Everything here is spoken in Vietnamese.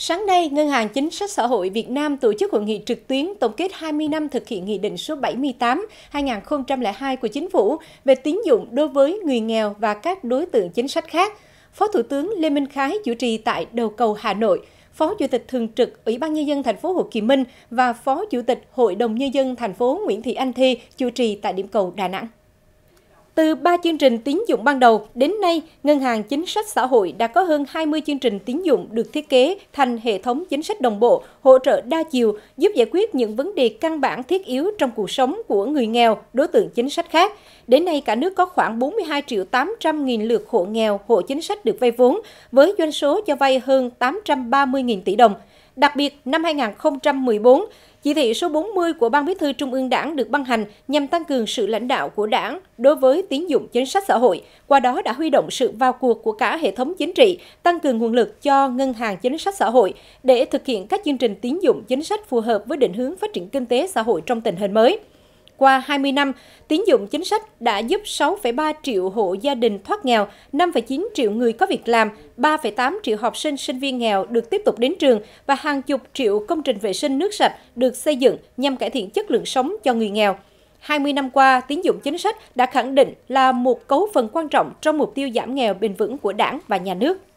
Sáng nay, Ngân hàng Chính sách Xã hội Việt Nam tổ chức hội nghị trực tuyến tổng kết 20 năm thực hiện Nghị định số 78-2002 của Chính phủ về tín dụng đối với người nghèo và các đối tượng chính sách khác. Phó Thủ tướng Lê Minh Khái chủ trì tại đầu cầu Hà Nội, Phó Chủ tịch Thường trực Ủy ban Nhân dân thành phố Hồ Chí Minh và Phó Chủ tịch Hội đồng Nhân dân thành phố Nguyễn Thị Anh Thi chủ trì tại điểm cầu Đà Nẵng. Từ 3 chương trình tín dụng ban đầu đến nay, Ngân hàng Chính sách Xã hội đã có hơn 20 chương trình tín dụng được thiết kế thành hệ thống chính sách đồng bộ, hỗ trợ đa chiều, giúp giải quyết những vấn đề căn bản thiết yếu trong cuộc sống của người nghèo, đối tượng chính sách khác. Đến nay, cả nước có khoảng 42 triệu 800 nghìn lượt hộ nghèo, hộ chính sách được vay vốn, với doanh số cho vay hơn 830 nghìn tỷ đồng. Đặc biệt, năm 2014, chỉ thị số 40 của Ban Bí thư Trung ương Đảng được ban hành nhằm tăng cường sự lãnh đạo của Đảng đối với tín dụng chính sách xã hội, qua đó đã huy động sự vào cuộc của cả hệ thống chính trị, tăng cường nguồn lực cho ngân hàng chính sách xã hội để thực hiện các chương trình tín dụng chính sách phù hợp với định hướng phát triển kinh tế xã hội trong tình hình mới. Qua 20 năm, tín dụng chính sách đã giúp 6,3 triệu hộ gia đình thoát nghèo, 5,9 triệu người có việc làm, 3,8 triệu học sinh sinh viên nghèo được tiếp tục đến trường và hàng chục triệu công trình vệ sinh nước sạch được xây dựng nhằm cải thiện chất lượng sống cho người nghèo. 20 năm qua, tín dụng chính sách đã khẳng định là một cấu phần quan trọng trong mục tiêu giảm nghèo bền vững của Đảng và nhà nước.